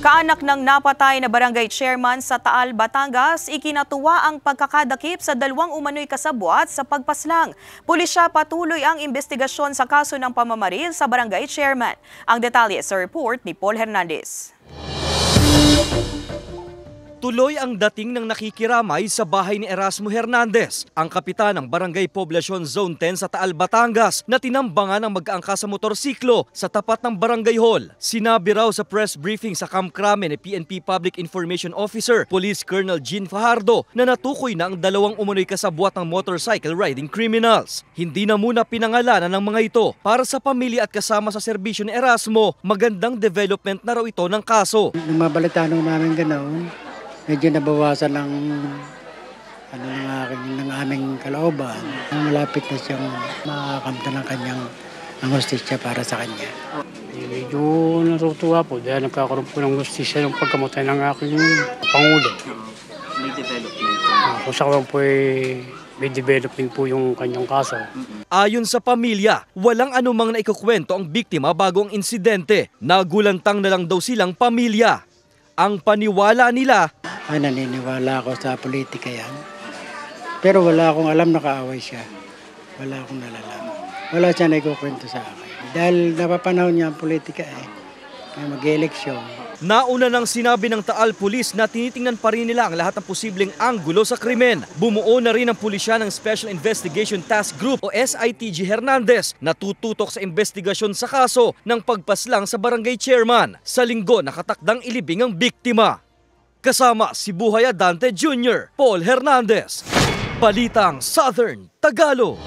Kaanak ng napatay na barangay chairman sa Taal, Batangas, ikinatuwa ang pagkakadakip sa dalawang umano'y kasabwat sa pagpaslang. Pulisya patuloy ang investigasyon sa kaso ng pamamaril sa barangay chairman. Ang detalye sa report ni Paul Hernandez. Tuloy ang dating ng nakikiramay sa bahay ni Erasmo Hernandez, ang kapitan ng Barangay Poblacion Zone 10 sa Taal, Batangas, na tinambangan ng mag-aangka sa motorsiklo sa tapat ng Barangay Hall. Sinabi raw sa press briefing sa Camp Kramen ni PNP Public Information Officer, Police Colonel Gene Fajardo, na natukoy na ang dalawang umunoy kasabwat ng motorcycle riding criminals. Hindi na muna pinangalanan ng mga ito. Para sa pamilya at kasama sa serbisyo ni Erasmo, magandang development na raw ito ng kaso. Nabalitaan namin ganoon medyo nabawasan ng ano ng, aking, ng aming kalooban. Malapit na siyang makakamta ng kanyang ang hostisya para sa kanya. Eh, medyo natutuwa po dahil nagkakaroon po ng hostisya ng pagkamatay ng aking pangulo. May development po. Uh, ah, kung sa po eh, may developing po yung kanyang kaso. Ayon sa pamilya, walang anumang naikukwento ang biktima bago ang insidente. Nagulantang na lang daw silang pamilya. Ang paniwala nila, ay ah, naniniwala ako sa politika yan. Pero wala akong alam na kaaway siya. Wala akong nalalaman. Wala siya nagkukwento sa akin. Dahil napapanahon niya ang politika eh. Kaya mag-eleksyon. Nauna nang sinabi ng Taal Police na tinitingnan pa rin nila ang lahat ng posibleng anggulo sa krimen. Bumuo na rin ang pulisya ng Special Investigation Task Group o SITG Hernandez na tututok sa investigasyon sa kaso ng pagpaslang sa barangay chairman. Sa linggo, nakatakdang ilibing ang biktima kasama si Buhaya Dante Jr., Paul Hernandez. Balitang Southern Tagalog.